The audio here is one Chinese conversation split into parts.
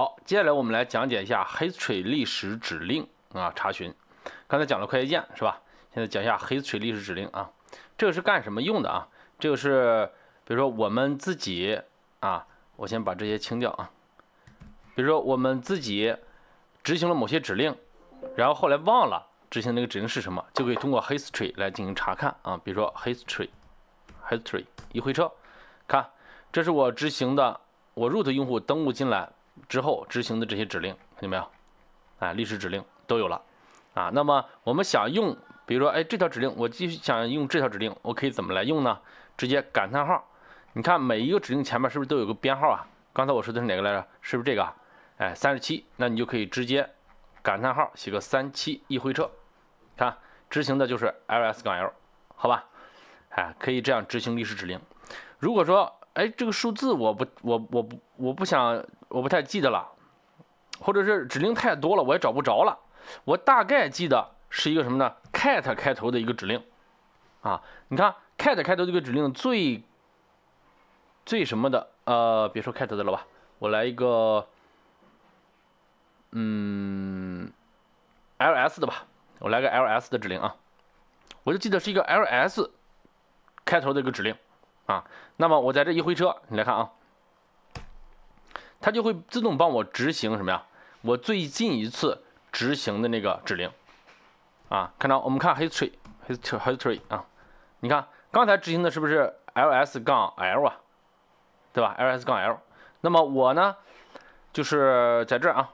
好，接下来我们来讲解一下 history 历史指令啊查询。刚才讲了快捷键是吧？现在讲一下 history 历史指令啊，这个是干什么用的啊？这个是比如说我们自己啊，我先把这些清掉啊。比如说我们自己执行了某些指令，然后后来忘了执行那个指令是什么，就可以通过 history 来进行查看啊。比如说 history history 一回车，看，这是我执行的，我 root 用户登录进来。之后执行的这些指令，看见没有？哎，历史指令都有了啊。那么我们想用，比如说，哎，这条指令，我继续想用这条指令，我可以怎么来用呢？直接感叹号。你看每一个指令前面是不是都有个编号啊？刚才我说的是哪个来着？是不是这个？哎，三十七。那你就可以直接感叹号写个三七，一回车，看执行的就是 l s 杠 l 好吧？哎，可以这样执行历史指令。如果说，哎，这个数字我不，我，我不，我不想。我不太记得了，或者是指令太多了，我也找不着了。我大概记得是一个什么呢？cat 开头的一个指令啊。你看 cat 开头这个指令最最什么的，呃，别说 cat 的了吧，我来一个，嗯，ls 的吧，我来个 ls 的指令啊。我就记得是一个 ls 开头的一个指令啊。那么我在这一回车，你来看啊。它就会自动帮我执行什么呀？我最近一次执行的那个指令，啊，看到我们看 history history history 啊，你看刚才执行的是不是 ls 杠 l 啊，对吧？ls 杠 l，那么我呢就是在这儿啊，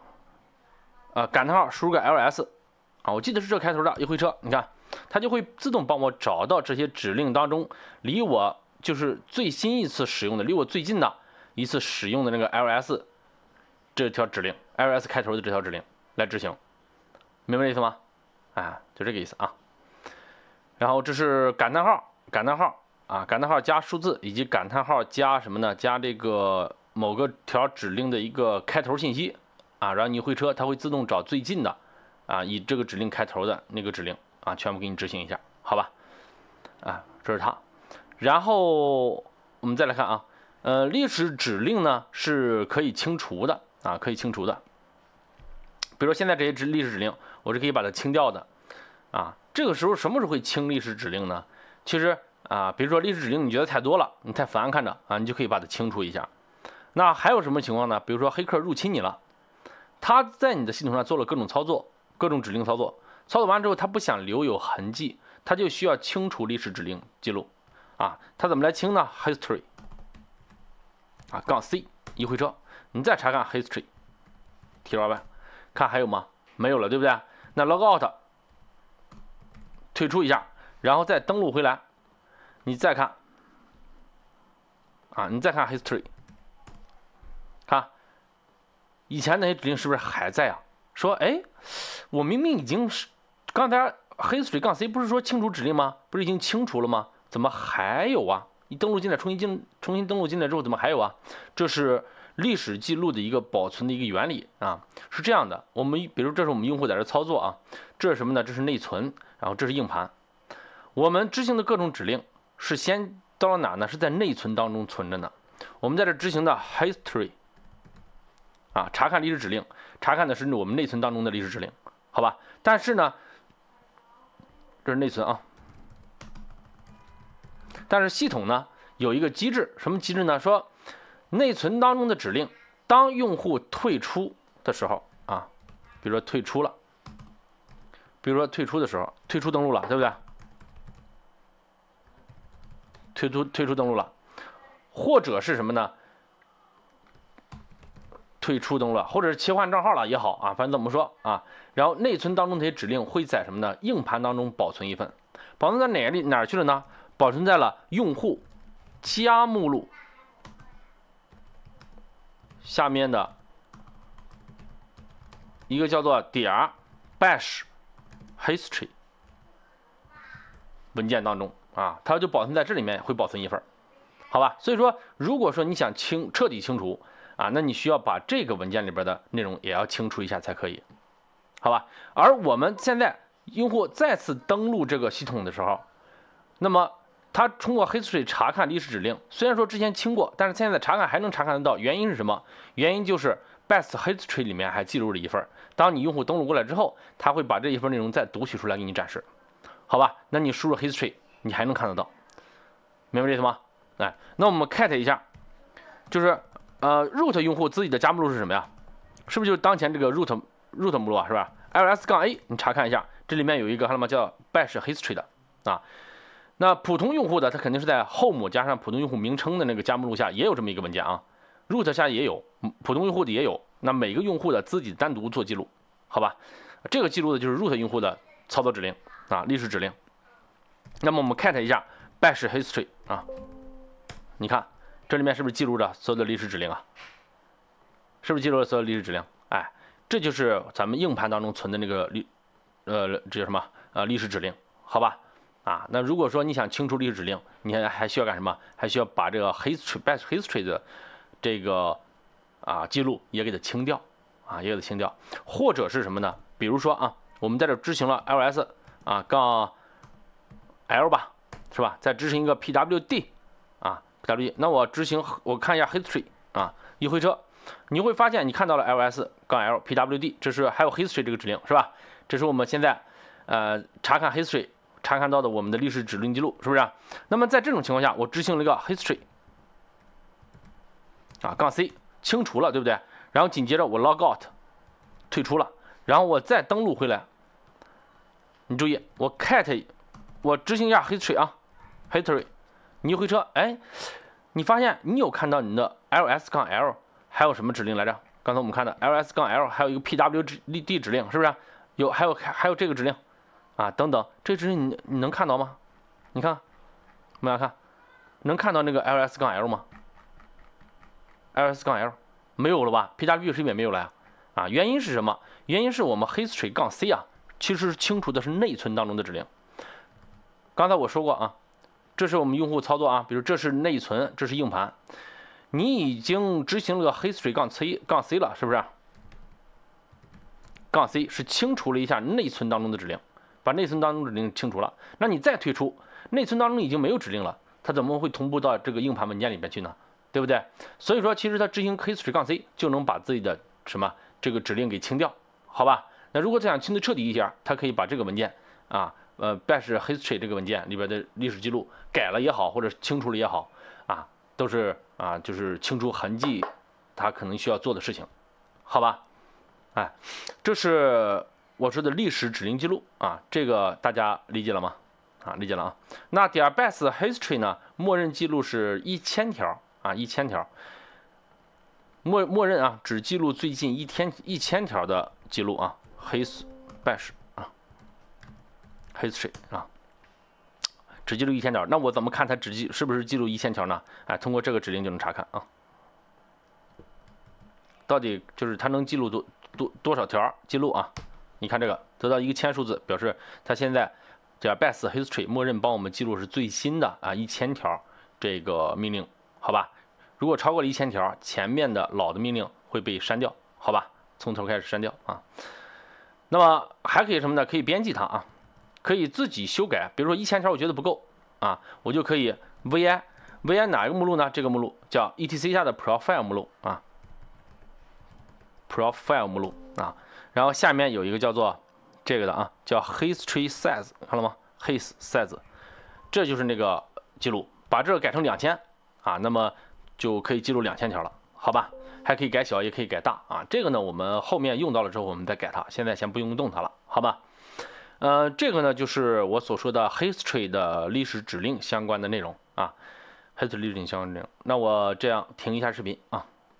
呃，感叹号输入个 ls 啊，我记得是这开头的，一回车，你看它就会自动帮我找到这些指令当中离我就是最新一次使用的，离我最近的。一次使用的那个 ls 这条指令，ls 开头的这条指令来执行，明白这意思吗？啊，就这个意思啊。然后这是感叹号，感叹号啊，感叹号加数字以及感叹号加什么呢？加这个某个条指令的一个开头信息啊。然后你会车，它会自动找最近的啊，以这个指令开头的那个指令啊，全部给你执行一下，好吧？啊，这是它。然后我们再来看啊。呃，历史指令呢是可以清除的啊，可以清除的。比如说现在这些指历史指令，我是可以把它清掉的啊。这个时候什么时候会清历史指令呢？其实啊，比如说历史指令你觉得太多了，你太烦看着啊，你就可以把它清除一下。那还有什么情况呢？比如说黑客入侵你了，他在你的系统上做了各种操作，各种指令操作，操作完之后他不想留有痕迹，他就需要清除历史指令记录啊。他怎么来清呢？History。啊，杠 C 一回车，你再查看 history，提出来，看还有吗？没有了，对不对？那 logout 退出一下，然后再登录回来，你再看，啊，你再看 history，看，以前那些指令是不是还在啊？说，哎，我明明已经是刚才 history 杠 C 不是说清除指令吗？不是已经清除了吗？怎么还有啊？你登录进来，重新进，重新登录进来之后，怎么还有啊？这是历史记录的一个保存的一个原理啊，是这样的，我们比如这是我们用户在这操作啊，这是什么呢？这是内存，然后这是硬盘。我们执行的各种指令是先到了哪呢？是在内存当中存着呢。我们在这执行的 history 啊，查看历史指令，查看的是我们内存当中的历史指令，好吧？但是呢，这是内存啊。但是系统呢有一个机制，什么机制呢？说内存当中的指令，当用户退出的时候啊，比如说退出了，比如说退出的时候，退出登录了，对不对？退出退出登录了，或者是什么呢？退出登录了，或者是切换账号了也好啊，反正怎么说啊？然后内存当中这些指令会在什么呢？硬盘当中保存一份，保存在哪个里哪儿去了呢？保存在了用户加目录下面的一个叫做点儿 bash history 文件当中啊，它就保存在这里面，会保存一份儿，好吧？所以说，如果说你想清彻底清除啊，那你需要把这个文件里边的内容也要清除一下才可以，好吧？而我们现在用户再次登录这个系统的时候，那么他通过 history 查看历史指令，虽然说之前清过，但是现在查看还能查看得到，原因是什么？原因就是 b e s t history 里面还记录了一份。当你用户登录过来之后，他会把这一份内容再读取出来给你展示，好吧？那你输入 history，你还能看得到，明白这意思吗？哎，那我们 cat 一下，就是呃 root 用户自己的加目录是什么呀？是不是就是当前这个 root root 目录啊？是吧 l s 杠 -a 你查看一下，这里面有一个看到吗？叫 bash history 的啊？那普通用户的他肯定是在 home 加上普通用户名称的那个加目录下也有这么一个文件啊，root 下也有，普通用户的也有。那每个用户的自己单独做记录，好吧？这个记录的就是 root 用户的操作指令啊，历史指令。那么我们 cat 一下 bash history 啊，你看这里面是不是记录着所有的历史指令啊？是不是记录了所有历史指令？哎，这就是咱们硬盘当中存的那个历，呃，这叫什么？呃，历史指令，好吧？啊，那如果说你想清除历史指令，你还还需要干什么？还需要把这个 history best history 的这个啊记录也给它清掉啊，也给它清掉，或者是什么呢？比如说啊，我们在这执行了 ls 啊杠 l 吧，是吧？再执行一个 pwd 啊 pwd，那我执行我看一下 history 啊，一回车，你会发现你看到了 ls 杠 l pwd，这是还有 history 这个指令是吧？这是我们现在呃查看 history。查看到的我们的历史指令记录是不是？那么在这种情况下，我执行了一个 history，啊杠 c 清除了，对不对？然后紧接着我 log out，退出了，然后我再登录回来。你注意，我 cat，我执行一下 history 啊，history，你一回车，哎，你发现你有看到你的 ls 杠 l 还有什么指令来着？刚才我们看的 ls 杠 l 还有一个 pwd 指指令，是不是？有，还有还有这个指令。啊，等等，这是你你能看到吗？你看，我们来看，能看到那个 L S 杠 L 吗？L S 杠 L 没有了吧？P w 是不是没有了呀？啊，原因是什么？原因是我们 history 杠 C 啊，其实是清除的是内存当中的指令。刚才我说过啊，这是我们用户操作啊，比如这是内存，这是硬盘，你已经执行了个 r y 杠 C 杠 C 了，是不是？杠 C 是清除了一下内存当中的指令。把内存当中指令清除了，那你再退出，内存当中已经没有指令了，它怎么会同步到这个硬盘文件里边去呢？对不对？所以说，其实它执行 history 杠 -c 就能把自己的什么这个指令给清掉，好吧？那如果想清的彻底一点，它可以把这个文件啊，呃，bash history 这个文件里边的历史记录改了也好，或者清除了也好，啊，都是啊，就是清除痕迹，它可能需要做的事情，好吧？哎，这是。我说的历史指令记录啊，这个大家理解了吗？啊，理解了啊。那点 b e s t history 呢？默认记录是一千条啊，一千条。默默认啊，只记录最近一天一千条的记录啊。h i s best 啊，history 啊，只记录一千条。那我怎么看它只记是不是记录一千条呢？哎，通过这个指令就能查看啊。到底就是它能记录多多多少条记录啊？你看这个，得到一个千数字，表示它现在叫 best history，默认帮我们记录是最新的啊，一千条这个命令，好吧？如果超过了一千条，前面的老的命令会被删掉，好吧？从头开始删掉啊。那么还可以什么呢？可以编辑它啊，可以自己修改。比如说一千条我觉得不够啊，我就可以 vi vi 哪一个目录呢？这个目录叫 etc 下的 profile 目录啊，profile 目录啊。然后下面有一个叫做这个的啊，叫 history size 看到吗？h i s size，这就是那个记录，把这个改成两千啊，那么就可以记录两千条了，好吧？还可以改小，也可以改大啊。这个呢，我们后面用到了之后，我们再改它，现在先不用动它了，好吧？呃，这个呢，就是我所说的 history 的历史指令相关的内容啊，history 指令相关内容。那我这样停一下视频啊。